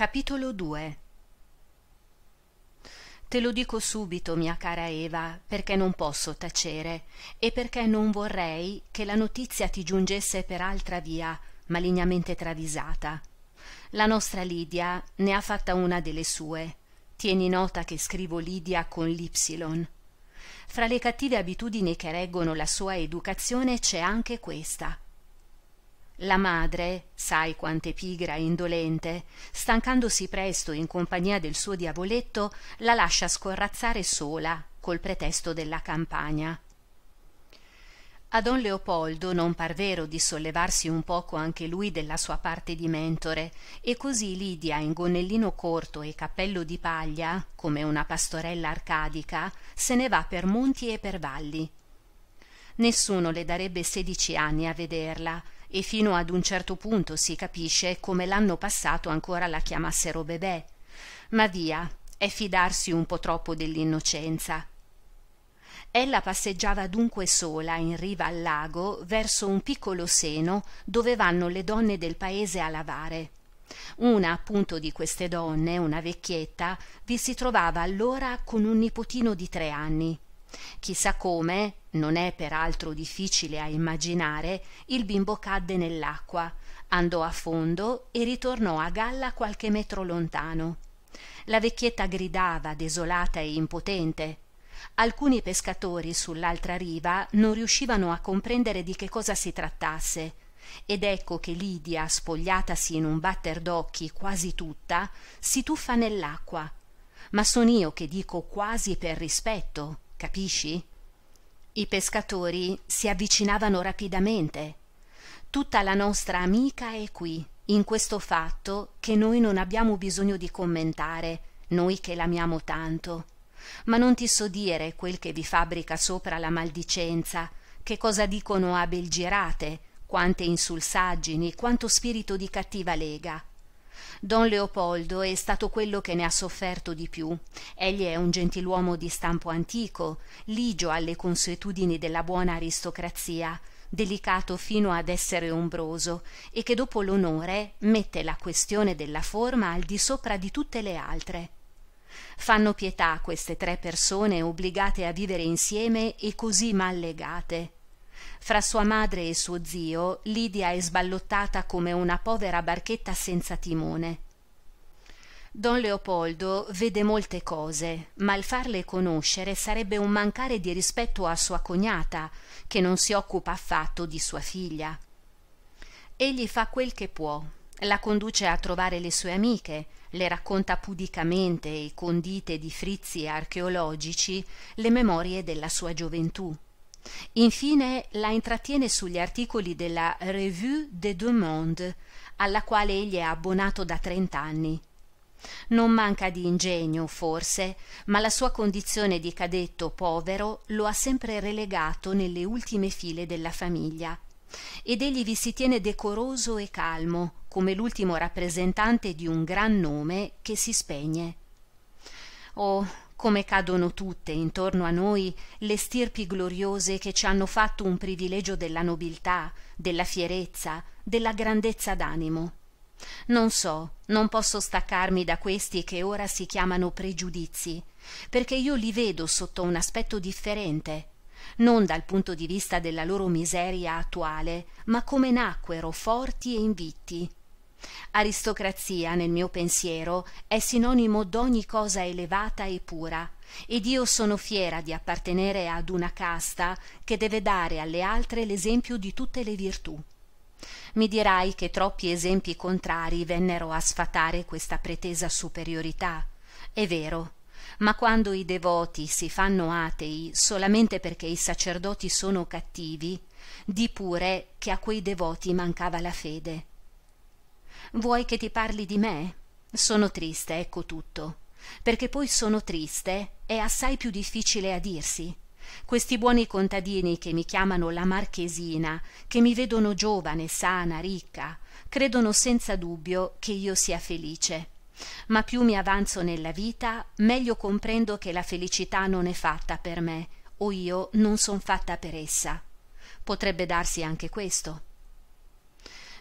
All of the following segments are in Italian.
Capitolo 2 Te lo dico subito, mia cara Eva, perché non posso tacere e perché non vorrei che la notizia ti giungesse per altra via, malignamente travisata. La nostra Lidia ne ha fatta una delle sue. Tieni nota che scrivo Lidia con l'Y. Fra le cattive abitudini che reggono la sua educazione c'è anche questa la madre sai quant'è pigra e indolente stancandosi presto in compagnia del suo diavoletto la lascia scorrazzare sola col pretesto della campagna a don leopoldo non par vero di sollevarsi un poco anche lui della sua parte di mentore e così lidia in gonnellino corto e cappello di paglia come una pastorella arcadica se ne va per monti e per valli nessuno le darebbe sedici anni a vederla e fino ad un certo punto si capisce come l'anno passato ancora la chiamassero bebè. Ma via, è fidarsi un po troppo dell'innocenza. Ella passeggiava dunque sola in riva al lago verso un piccolo seno dove vanno le donne del paese a lavare. Una appunto di queste donne, una vecchietta, vi si trovava allora con un nipotino di tre anni. Chissà come, non è peraltro difficile a immaginare il bimbo cadde nell'acqua andò a fondo e ritornò a galla qualche metro lontano la vecchietta gridava desolata e impotente alcuni pescatori sull'altra riva non riuscivano a comprendere di che cosa si trattasse ed ecco che Lidia, spogliatasi in un batter d'occhi quasi tutta, si tuffa nell'acqua. Ma son io che dico quasi per rispetto, capisci? i pescatori si avvicinavano rapidamente tutta la nostra amica è qui in questo fatto che noi non abbiamo bisogno di commentare noi che l'amiamo tanto ma non ti so dire quel che vi fabbrica sopra la maldicenza che cosa dicono a belgirate quante insulsaggini quanto spirito di cattiva lega don leopoldo è stato quello che ne ha sofferto di più egli è un gentiluomo di stampo antico ligio alle consuetudini della buona aristocrazia delicato fino ad essere ombroso e che dopo l'onore mette la questione della forma al di sopra di tutte le altre fanno pietà queste tre persone obbligate a vivere insieme e così legate fra sua madre e suo zio lydia è sballottata come una povera barchetta senza timone don leopoldo vede molte cose ma il farle conoscere sarebbe un mancare di rispetto a sua cognata che non si occupa affatto di sua figlia egli fa quel che può la conduce a trovare le sue amiche le racconta pudicamente e condite di frizzi archeologici le memorie della sua gioventù Infine la intrattiene sugli articoli della Revue des Deux Mondes, alla quale egli è abbonato da trent'anni. Non manca di ingegno, forse, ma la sua condizione di cadetto povero lo ha sempre relegato nelle ultime file della famiglia. Ed egli vi si tiene decoroso e calmo, come l'ultimo rappresentante di un gran nome che si spegne. Oh, come cadono tutte intorno a noi le stirpi gloriose che ci hanno fatto un privilegio della nobiltà, della fierezza, della grandezza d'animo. Non so, non posso staccarmi da questi che ora si chiamano pregiudizi, perché io li vedo sotto un aspetto differente, non dal punto di vista della loro miseria attuale, ma come nacquero forti e invitti, aristocrazia nel mio pensiero è sinonimo d'ogni cosa elevata e pura ed io sono fiera di appartenere ad una casta che deve dare alle altre l'esempio di tutte le virtù mi dirai che troppi esempi contrarii vennero a sfatare questa pretesa superiorità è vero ma quando i devoti si fanno atei solamente perché i sacerdoti sono cattivi di pure che a quei devoti mancava la fede vuoi che ti parli di me sono triste ecco tutto perché poi sono triste è assai più difficile a dirsi questi buoni contadini che mi chiamano la marchesina che mi vedono giovane sana ricca credono senza dubbio che io sia felice ma più mi avanzo nella vita meglio comprendo che la felicità non è fatta per me o io non son fatta per essa potrebbe darsi anche questo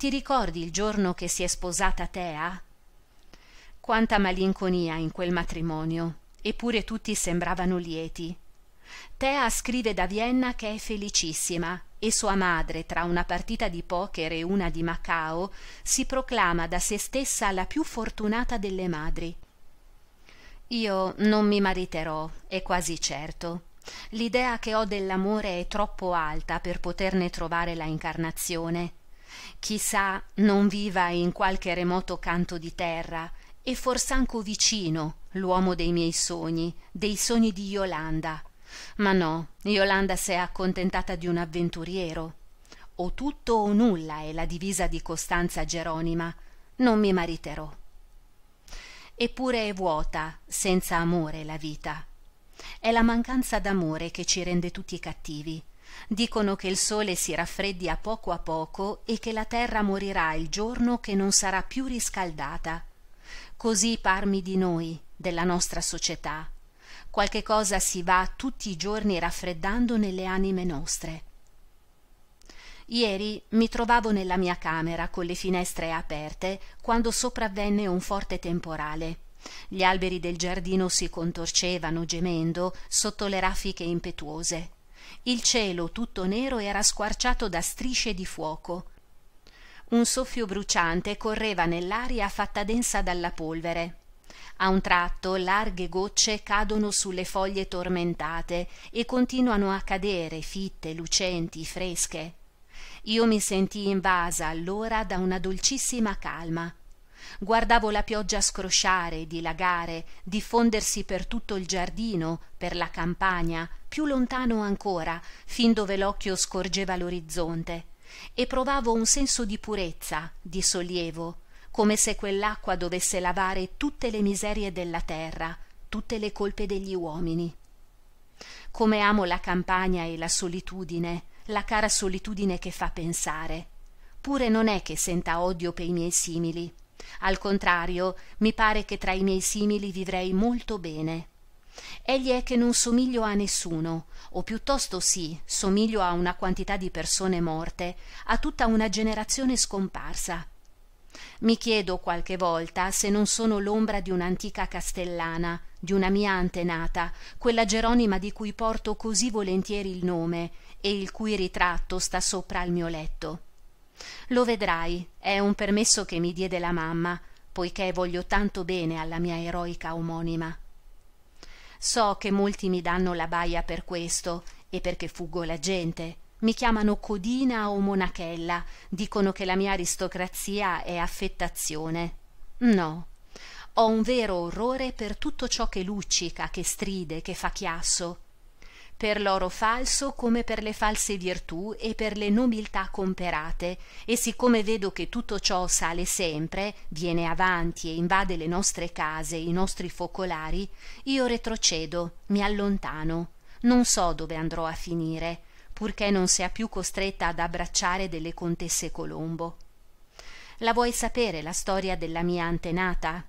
ti ricordi il giorno che si è sposata Tea? Quanta malinconia in quel matrimonio, eppure tutti sembravano lieti. Tea scrive da Vienna che è felicissima e sua madre, tra una partita di poker e una di Macao, si proclama da se stessa la più fortunata delle madri. Io non mi mariterò, è quasi certo. L'idea che ho dell'amore è troppo alta per poterne trovare la incarnazione sa non viva in qualche remoto canto di terra e fors'anco vicino l'uomo dei miei sogni dei sogni di Yolanda ma no iolanda s'è accontentata di un avventuriero o tutto o nulla è la divisa di costanza geronima non mi mariterò eppure è vuota senza amore la vita è la mancanza d'amore che ci rende tutti cattivi dicono che il sole si raffreddi a poco a poco e che la terra morirà il giorno che non sarà più riscaldata così parmi di noi della nostra società qualche cosa si va tutti i giorni raffreddando nelle anime nostre Ieri mi trovavo nella mia camera con le finestre aperte quando sopravvenne un forte temporale. Gli alberi del giardino si contorcevano gemendo sotto le raffiche impetuose il cielo tutto nero era squarciato da strisce di fuoco un soffio bruciante correva nell'aria fatta densa dalla polvere a un tratto larghe gocce cadono sulle foglie tormentate e continuano a cadere fitte lucenti fresche io mi sentii invasa allora da una dolcissima calma guardavo la pioggia scrosciare dilagare diffondersi per tutto il giardino per la campagna più lontano ancora fin dove l'occhio scorgeva l'orizzonte e provavo un senso di purezza di sollievo come se quell'acqua dovesse lavare tutte le miserie della terra tutte le colpe degli uomini come amo la campagna e la solitudine la cara solitudine che fa pensare pure non è che senta odio pei miei simili al contrario mi pare che tra i miei simili vivrei molto bene egli è che non somiglio a nessuno o piuttosto sì somiglio a una quantità di persone morte a tutta una generazione scomparsa mi chiedo qualche volta se non sono l'ombra di un'antica castellana di una mia antenata quella geronima di cui porto così volentieri il nome e il cui ritratto sta sopra al mio letto lo vedrai è un permesso che mi diede la mamma poiché voglio tanto bene alla mia eroica omonima So che molti mi danno la baia per questo e perché fuggo la gente. Mi chiamano codina o monachella, dicono che la mia aristocrazia è affettazione. No. Ho un vero orrore per tutto ciò che luccica, che stride, che fa chiasso per l'oro falso come per le false virtù e per le nobiltà comperate, e siccome vedo che tutto ciò sale sempre, viene avanti e invade le nostre case, i nostri focolari, io retrocedo, mi allontano, non so dove andrò a finire, purché non sia più costretta ad abbracciare delle contesse Colombo. La vuoi sapere la storia della mia antenata?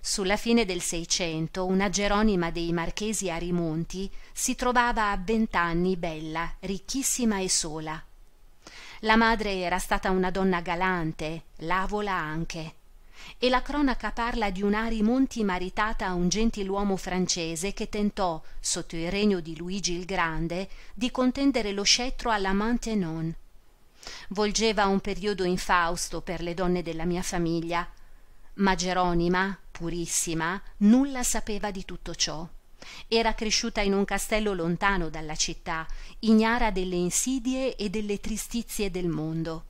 Sulla fine del Seicento una Geronima dei Marchesi Arimonti si trovava a vent'anni bella, ricchissima e sola. La madre era stata una donna galante, lavola anche, e la cronaca parla di un'Arimonti maritata a un gentiluomo francese che tentò, sotto il regno di Luigi il Grande, di contendere lo scettro alla Maintenon. Volgeva un periodo infausto per le donne della mia famiglia, ma Geronima, purissima nulla sapeva di tutto ciò era cresciuta in un castello lontano dalla città ignara delle insidie e delle tristizie del mondo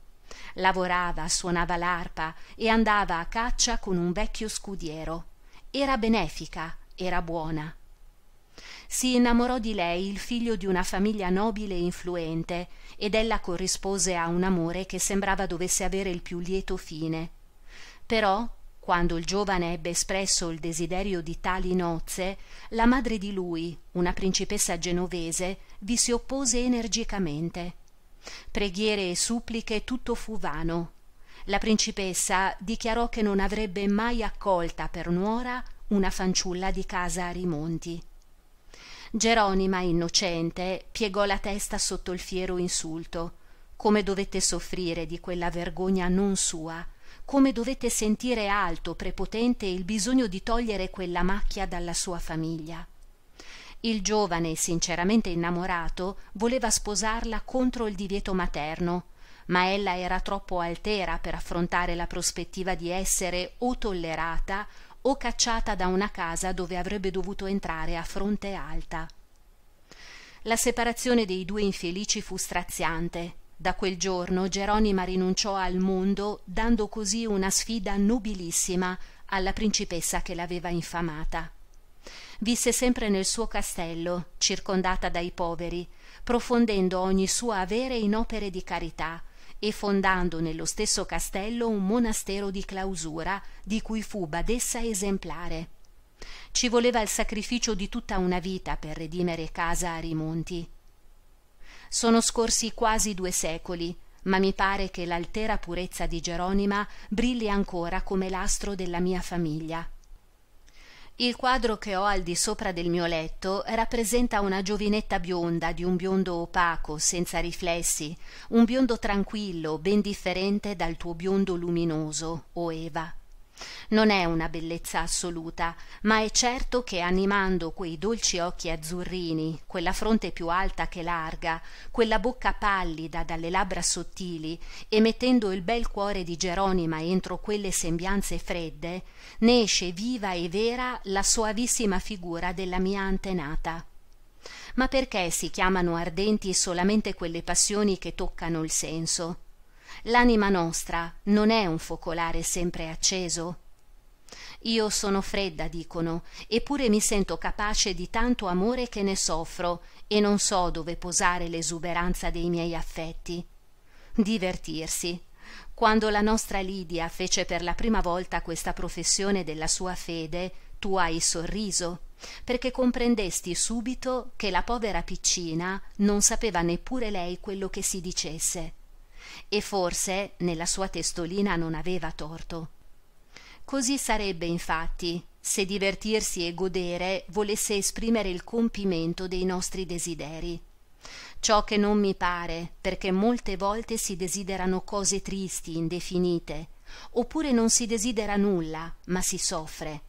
lavorava suonava l'arpa e andava a caccia con un vecchio scudiero era benefica era buona si innamorò di lei il figlio di una famiglia nobile e influente ed ella corrispose a un amore che sembrava dovesse avere il più lieto fine però quando il giovane ebbe espresso il desiderio di tali nozze la madre di lui una principessa genovese vi si oppose energicamente preghiere e suppliche tutto fu vano la principessa dichiarò che non avrebbe mai accolta per nuora una fanciulla di casa a rimonti geronima innocente piegò la testa sotto il fiero insulto come dovette soffrire di quella vergogna non sua come dovette sentire alto prepotente il bisogno di togliere quella macchia dalla sua famiglia il giovane sinceramente innamorato voleva sposarla contro il divieto materno ma ella era troppo altera per affrontare la prospettiva di essere o tollerata o cacciata da una casa dove avrebbe dovuto entrare a fronte alta la separazione dei due infelici fu straziante da quel giorno geronima rinunciò al mondo dando così una sfida nobilissima alla principessa che l'aveva infamata visse sempre nel suo castello circondata dai poveri profondendo ogni suo avere in opere di carità e fondando nello stesso castello un monastero di clausura di cui fu badessa esemplare ci voleva il sacrificio di tutta una vita per redimere casa a rimonti sono scorsi quasi due secoli ma mi pare che l'altera purezza di geronima brilli ancora come l'astro della mia famiglia il quadro che ho al di sopra del mio letto rappresenta una giovinetta bionda di un biondo opaco, senza riflessi, un biondo tranquillo, ben differente dal tuo biondo luminoso, o Eva non è una bellezza assoluta ma è certo che animando quei dolci occhi azzurrini quella fronte più alta che larga quella bocca pallida dalle labbra sottili e mettendo il bel cuore di geronima entro quelle sembianze fredde ne esce viva e vera la soavissima figura della mia antenata ma perché si chiamano ardenti solamente quelle passioni che toccano il senso l'anima nostra non è un focolare sempre acceso? Io sono fredda, dicono, eppure mi sento capace di tanto amore che ne soffro e non so dove posare l'esuberanza dei miei affetti. Divertirsi. Quando la nostra Lidia fece per la prima volta questa professione della sua fede, tu hai sorriso, perché comprendesti subito che la povera piccina non sapeva neppure lei quello che si dicesse e forse nella sua testolina non aveva torto. Così sarebbe infatti se divertirsi e godere volesse esprimere il compimento dei nostri desideri. Ciò che non mi pare, perché molte volte si desiderano cose tristi, indefinite, oppure non si desidera nulla, ma si soffre.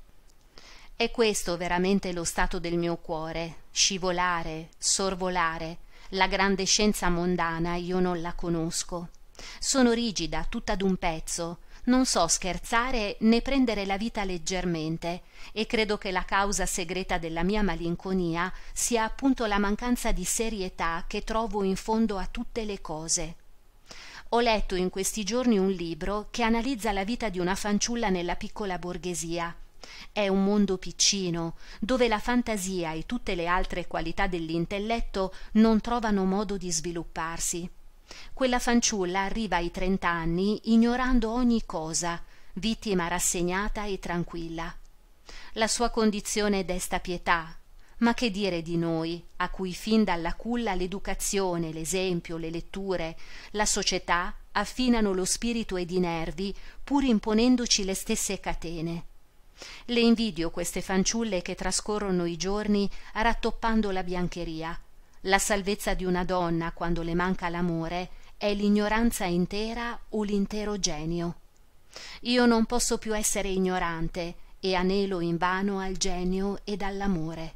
È questo veramente lo stato del mio cuore, scivolare, sorvolare, la grande scienza mondana io non la conosco sono rigida tutta d'un pezzo non so scherzare né prendere la vita leggermente e credo che la causa segreta della mia malinconia sia appunto la mancanza di serietà che trovo in fondo a tutte le cose ho letto in questi giorni un libro che analizza la vita di una fanciulla nella piccola borghesia è un mondo piccino, dove la fantasia e tutte le altre qualità dell'intelletto non trovano modo di svilupparsi. Quella fanciulla arriva ai trent'anni ignorando ogni cosa, vittima rassegnata e tranquilla. La sua condizione desta pietà, ma che dire di noi, a cui fin dalla culla l'educazione, l'esempio, le letture, la società affinano lo spirito ed i nervi, pur imponendoci le stesse catene le invidio queste fanciulle che trascorrono i giorni rattoppando la biancheria la salvezza di una donna quando le manca l'amore è l'ignoranza intera o l'intero genio io non posso più essere ignorante e anelo invano al genio ed all'amore